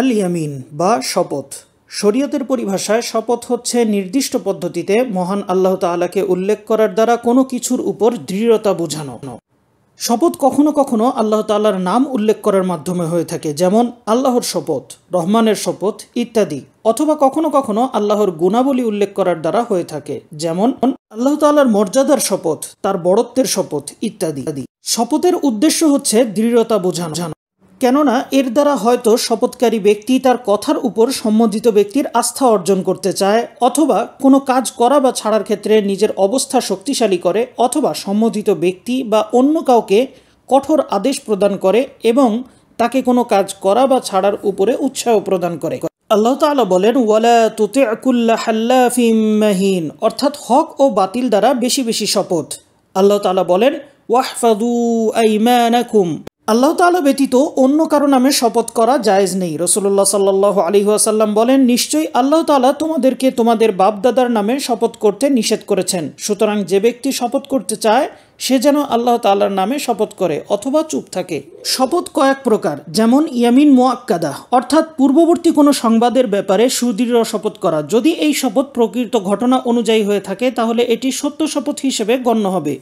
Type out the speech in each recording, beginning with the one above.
আল ইয়ামিন বা শপথ শরীয়তের পরিভাষায় শপথ হচ্ছে নির্দিষ্ট পদ্ধতিতে মহান আল্লাহ তালাকে উল্লেখ করার দ্বারা কোনো কিছুর উপর দৃঢ়তা বোঝানো শপথ কখনো কখনো আল্লাহ তাল্লাহার নাম উল্লেখ করার মাধ্যমে হয়ে থাকে যেমন আল্লাহর শপথ রহমানের শপথ ইত্যাদি অথবা কখনো কখনো আল্লাহর গুণাবলী উল্লেখ করার দ্বারা হয়ে থাকে যেমন আল্লাহ তাল্লাহার মর্যাদার শপথ তার বড়ত্বের শপথ ইত্যাদি শপথের উদ্দেশ্য হচ্ছে দৃঢ়তা বোঝানো কেননা এর দ্বারা হয়তো শপথকারী ব্যক্তি তার কথার উপর সম্বন্ধিত ব্যক্তির আস্থা অর্জন করতে চায় অথবা কোনো কাজ করা বা ছাড়ার ক্ষেত্রে নিজের অবস্থা শক্তিশালী করে অথবা সম্বোধিত ব্যক্তি বা অন্য কাউকে কঠোর আদেশ প্রদান করে এবং তাকে কোনো কাজ করা বা ছাড়ার উপরে উৎসাহ প্রদান করে আল্লাহ তালা বলেন ওয়ালা তুতে আকুল্লা মাহিন অর্থাৎ হক ও বাতিল দ্বারা বেশি বেশি শপথ আল্লাহ তালা বলেন ওয়াহফাদু আইমানাকুম আল্লাহ তালা ব্যতীত অন্য কারো নামে শপথ করা জায়েজ নেই রসুল্লাহ সাল্লাহ আলিহাসাল্লাম বলেন নিশ্চয়ই আল্লাহ তালা তোমাদেরকে তোমাদের বাপদাদার নামে শপথ করতে নিষেধ করেছেন সুতরাং যে ব্যক্তি শপথ করতে চায় সে যেন আল্লাহ তাল্লার নামে শপথ করে অথবা চুপ থাকে শপথ কয়েক প্রকার যেমন ইয়ামিন মোয়াক্কাদা অর্থাৎ পূর্ববর্তী কোনো সংবাদের ব্যাপারে সুদৃঢ় শপথ করা যদি এই শপথ প্রকৃত ঘটনা অনুযায়ী হয়ে থাকে তাহলে এটি সত্য শপথ হিসেবে গণ্য হবে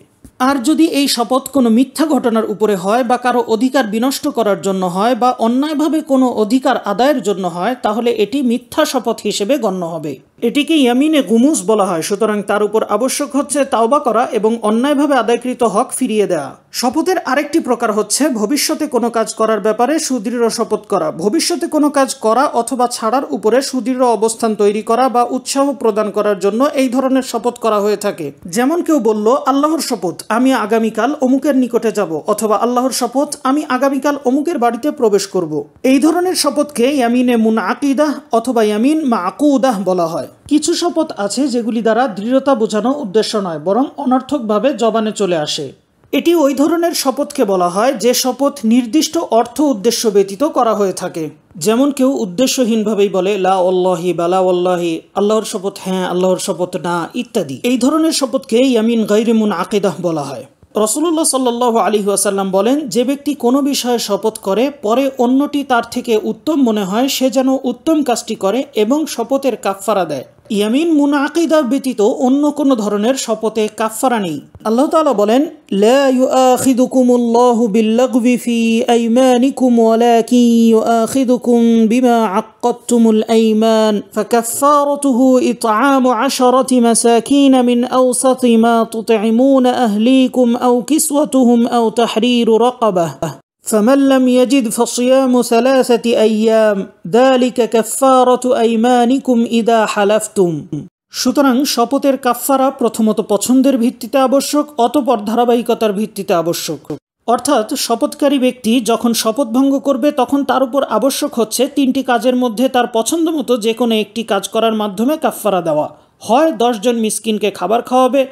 আর যদি এই শপথ কোনো মিথ্যা ঘটনার উপরে হয় বা কারো অধিকার বিনষ্ট করার জন্য হয় বা অন্যায়ভাবে কোনো অধিকার আদায়ের জন্য হয় তাহলে এটি মিথ্যা শপথ হিসেবে গণ্য হবে এটিকে ইয়ামিনে গুমুস বলা হয় সুতরাং তার উপর আবশ্যক হচ্ছে তাওবা করা এবং অন্যায়ভাবে আদায়কৃত হক ফিরিয়ে দেওয়া শপথের আরেকটি প্রকার হচ্ছে ভবিষ্যতে কোনো কাজ করার ব্যাপারে সুদৃঢ় শপথ করা ভবিষ্যতে কোনো কাজ করা অথবা ছাড়ার উপরে সুদৃঢ় অবস্থান তৈরি করা বা উৎসাহ প্রদান করার জন্য এই ধরনের শপথ করা হয়ে থাকে যেমন কেউ বলল আল্লাহর শপথ আমি আগামীকাল অমুকের নিকটে যাব অথবা আল্লাহর শপথ আমি আগামীকাল অমুকের বাড়িতে প্রবেশ করব এই ধরনের শপথকে ইয়ামিনে মুন আকিদাহ অথবা ইয়ামিন মা আকুদাহ বলা হয় কিছু শপথ আছে যেগুলি দ্বারা দৃঢ়তা বোঝানো উদ্দেশ্য নয় বরং অনর্থকভাবে জবানে চলে আসে এটি ওই ধরনের শপথকে বলা হয় যে শপথ নির্দিষ্ট অর্থ উদ্দেশ্য ব্যতীত করা হয়ে থাকে যেমন কেউ উদ্দেশ্যহীনভাবেই বলে লা অল্লাহি বালা অল্লাহি আল্লাহর শপথ হ্যাঁ আল্লাহর শপথ না ইত্যাদি এই ধরনের শপথকে ইয়ামিন গাইরেমুন আকেদাহ বলা হয় রসুল্লাহ সাল্লাহ আলী আসাল্লাম বলেন যে ব্যক্তি কোনো বিষয়ে শপথ করে পরে অন্যটি তার থেকে উত্তম মনে হয় সে যেন উত্তম কাজটি করে এবং শপথের কাফফারা দেয় ইয়ামিন মুনাকিদা ব্যতীত অন্য কোনো ধরনের শপথে কাফফারা নেই আল্লাহ তাআলা বলেন লা ইউআখিযুকুমুল্লাহু বিল্লাগবি ফি আইমানিকুম ওয়ালাকিন ইউআখিযুকুম বিমা আক্কাদতুমুল আইমান ফাকাফফারাতুহু ইতআমু 'আশরাতি মাসাকিন মিন আওসাতি মা তুতঈমুনা আহলিকুম আও কিসওয়াতুহুম আও তাহরিরু রাকাবাহ فمن لم يجد فصيام ثلاثة أيام ذلك كفارة أيمانكم إذا حلفتم সুতরাং শপথের কাফফারা প্রথমত পছন্দের ভিত্তিতে আবশ্যক অতপর ধারাবাহিকতার ভিত্তিতে আবশ্যক অর্থাৎ শপথকারী ব্যক্তি যখন শপথ ভঙ্গ করবে তখন তার উপর আবশ্যক হচ্ছে তিনটি কাজের মধ্যে তার পছন্দ মতো যে কোনো একটি কাজ করার মাধ্যমে কাফফারা দেওয়া হয় দশজন মিসকিনকে খাবার খাওয়াবে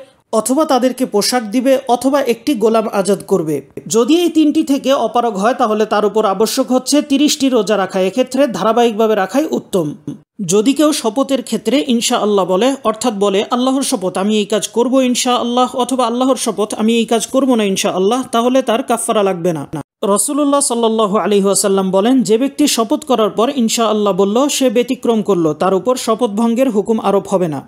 অথবা তাদেরকে পোশাক দিবে অথবা একটি গোলাম আজাদ করবে যদি এই তিনটি থেকে অপারগ হয় তাহলে তার উপর আবশ্যক হচ্ছে তিরিশটি রোজা রাখা এক্ষেত্রে ধারাবাহিকভাবে রাখাই উত্তম যদি কেউ শপথের ক্ষেত্রে ইনশা আল্লাহ বলে অর্থাৎ বলে আল্লাহর শপথ আমি এই কাজ করব ইনশা আল্লাহ অথবা আল্লাহর শপথ আমি এই কাজ করব না ইনশা আল্লাহ তাহলে তার কাফারা লাগবে না রসুল্লাহ সাল্লু আলী আসাল্লাম বলেন যে ব্যক্তি শপথ করার পর ইনশা আল্লাহ বলল সে ব্যতিক্রম করল তার উপর শপথ ভঙ্গের হুকুম আরোপ হবে না